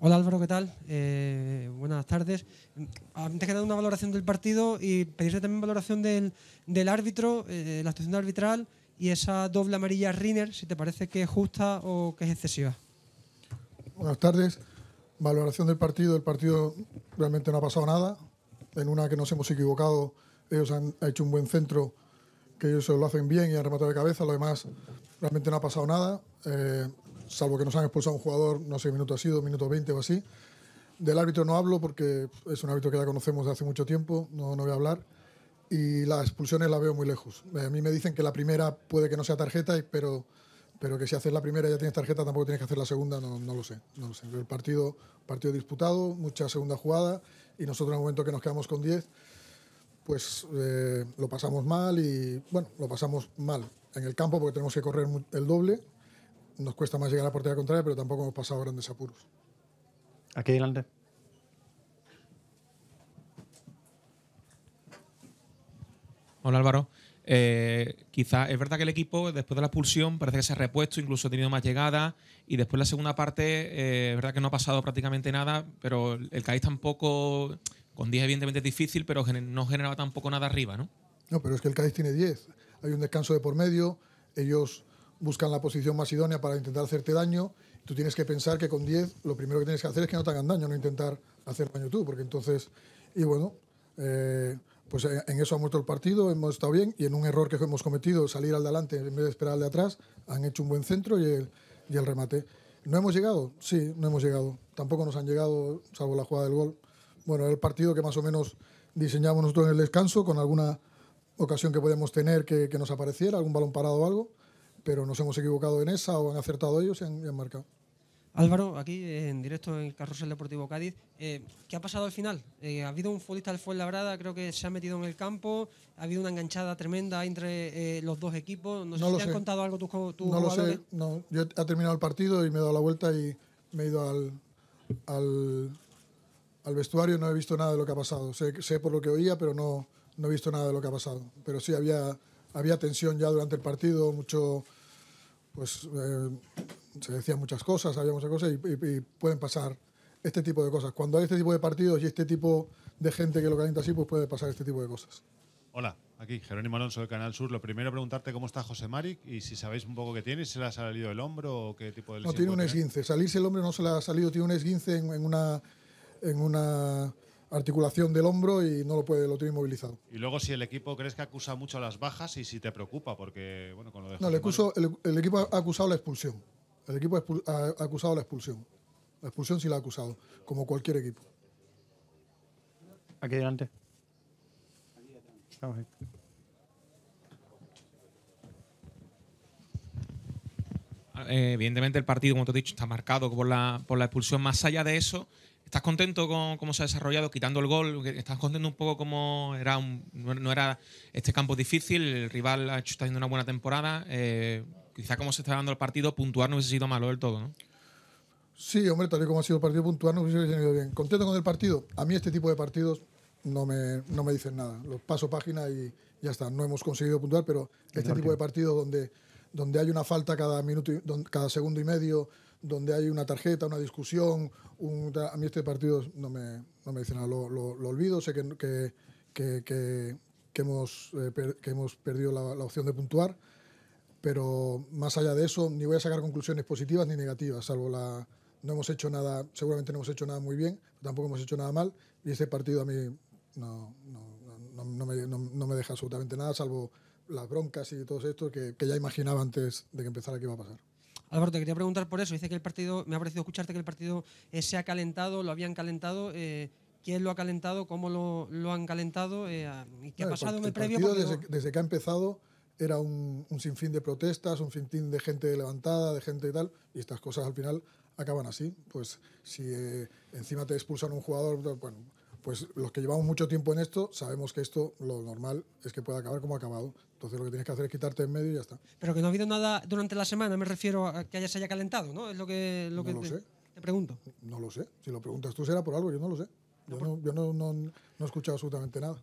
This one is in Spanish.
Hola Álvaro, ¿qué tal? Eh, buenas tardes. Antes que una valoración del partido y pedirte también valoración del, árbitro, eh, la actuación arbitral y esa doble amarilla Riner, si te parece que es justa o que es excesiva. Buenas tardes. Valoración del partido. El partido realmente no ha pasado nada. En una que nos hemos equivocado, ellos han hecho un buen centro, que ellos lo hacen bien y han rematado de cabeza. Lo demás, realmente no ha pasado nada. Eh, salvo que nos han expulsado un jugador, no sé qué minuto ha sido, minuto 20 o así. Del árbitro no hablo porque es un árbitro que ya conocemos de hace mucho tiempo, no, no voy a hablar. Y las expulsiones las veo muy lejos. Eh, a mí me dicen que la primera puede que no sea tarjeta, pero, pero que si haces la primera ya tienes tarjeta, tampoco tienes que hacer la segunda, no, lo sé. El partido, partido disputado, mucha segunda jugada y nosotros en el momento que nos quedamos con 10, pues eh, lo pasamos mal y, bueno, lo pasamos mal en el campo porque tenemos que correr el doble nos cuesta más llegar a la portería contraria, pero tampoco hemos pasado grandes apuros. Aquí adelante. Hola Álvaro. Eh, quizá es verdad que el equipo, después de la expulsión, parece que se ha repuesto, incluso ha tenido más llegada Y después la segunda parte, eh, es verdad que no ha pasado prácticamente nada, pero el Cádiz tampoco, con 10 evidentemente es difícil, pero no generaba tampoco nada arriba, ¿no? No, pero es que el Cádiz tiene 10. Hay un descanso de por medio, ellos buscan la posición más idónea para intentar hacerte daño. Tú tienes que pensar que con 10 lo primero que tienes que hacer es que no te hagan daño, no intentar hacer daño tú, porque entonces, y bueno, eh, pues eh, en eso ha muerto el partido, hemos estado bien y en un error que hemos cometido, salir al de adelante en vez de esperar al de atrás, han hecho un buen centro y el, remate. ¿No hemos llegado? Sí, no hemos llegado. Tampoco nos han llegado, salvo la jugada del gol. Bueno, el partido que más o menos diseñamos nosotros en el descanso, con alguna ocasión que podemos tener que nos apareciera, algún balón parado o algo pero nos hemos equivocado en esa o han acertado ellos y han, marcado. Álvaro, aquí eh, en directo en el Carrusel Deportivo Cádiz, eh, ¿qué ha pasado al final? Eh, ha habido un futbolista del Fuenlabrada, creo que se ha metido en el campo, ha habido una enganchada tremenda entre los dos equipos. No, sé si te han contado algo tus, tu No lo sé, Yo he, ha terminado el partido y me he dado la vuelta y me he ido al, al, al vestuario no he visto nada de lo que ha pasado. Sé, sé por lo que oía, pero no, no he visto nada de lo que ha pasado. Pero sí había, había tensión ya durante el partido, mucho pues eh, se decían muchas cosas, había muchas cosas y, pueden pasar este tipo de cosas. Cuando hay este tipo de partidos y este tipo de gente que lo calienta así, pues puede pasar este tipo de cosas. Hola, aquí Jerónimo Alonso de Canal Sur. Lo primero preguntarte cómo está José Maric y si sabéis un poco qué tiene, si se le ha salido el hombro o qué tipo de No, tiene un esguince. Salirse el hombro no se le ha salido, tiene un esguince en una... En una articulación del hombro y no lo puede, lo tiene inmovilizado. Y luego si el equipo crees que acusa mucho a las bajas y si te preocupa, porque bueno, con No, el, equipo ha acusado la expulsión. El equipo ha acusado la expulsión. La expulsión sí la ha acusado, como cualquier equipo. Aquí delante. Ah, eh, evidentemente el partido, como te he dicho, está marcado por la, por la expulsión. Más allá de eso, ¿Estás contento con cómo se ha desarrollado, quitando el gol? ¿Estás contento un poco cómo era un, no, era este campo difícil? El rival ha hecho, está haciendo una buena temporada. Eh, quizá como se está dando el partido, puntuar no hubiese sido malo del todo, ¿no? Sí, hombre, tal y como ha sido el partido, puntuar no hubiese sido bien. ¿Contento con el partido? A mí este tipo de partidos no me, no me dicen nada. Los paso página y ya está. No hemos conseguido puntuar, pero este tipo de partidos donde, donde hay una falta cada, minuto, y, cada segundo y medio donde hay una tarjeta, una discusión. a mí este partido no me, me dice nada, lo, olvido. Sé que, que, hemos, eh, hemos perdido la, opción de puntuar, pero más allá de eso, ni voy a sacar conclusiones positivas ni negativas, salvo la. No hemos hecho nada, seguramente no hemos hecho nada muy bien, tampoco hemos hecho nada mal, y este partido a mí no, me, deja absolutamente nada, salvo las broncas y todo esto que, que, ya imaginaba antes de que empezara que iba a pasar. Alberto, te quería preguntar por eso. Dice que el partido, me ha parecido escucharte que el partido eh, se ha calentado, lo habían calentado. Eh, ¿Quién lo ha calentado? ¿Cómo lo, han calentado? Eh, ah, ¿Y qué ha pasado en el, previo? Partido desde, que ha empezado era un, un, sinfín de protestas, un sinfín de gente levantada, de gente y tal, y estas cosas al final acaban así. Pues si encima te expulsan un jugador, bueno, pues los que llevamos mucho tiempo en esto sabemos que esto lo normal es que pueda acabar como ha acabado. Entonces lo que tienes que hacer es quitarte en medio y ya está. Pero que no ha habido nada durante la semana, me refiero a que haya se haya calentado, ¿no? Es lo que, lo te, pregunto. No lo sé. Si lo preguntas tú será por algo, yo no lo sé. Yo, yo no, he escuchado absolutamente nada.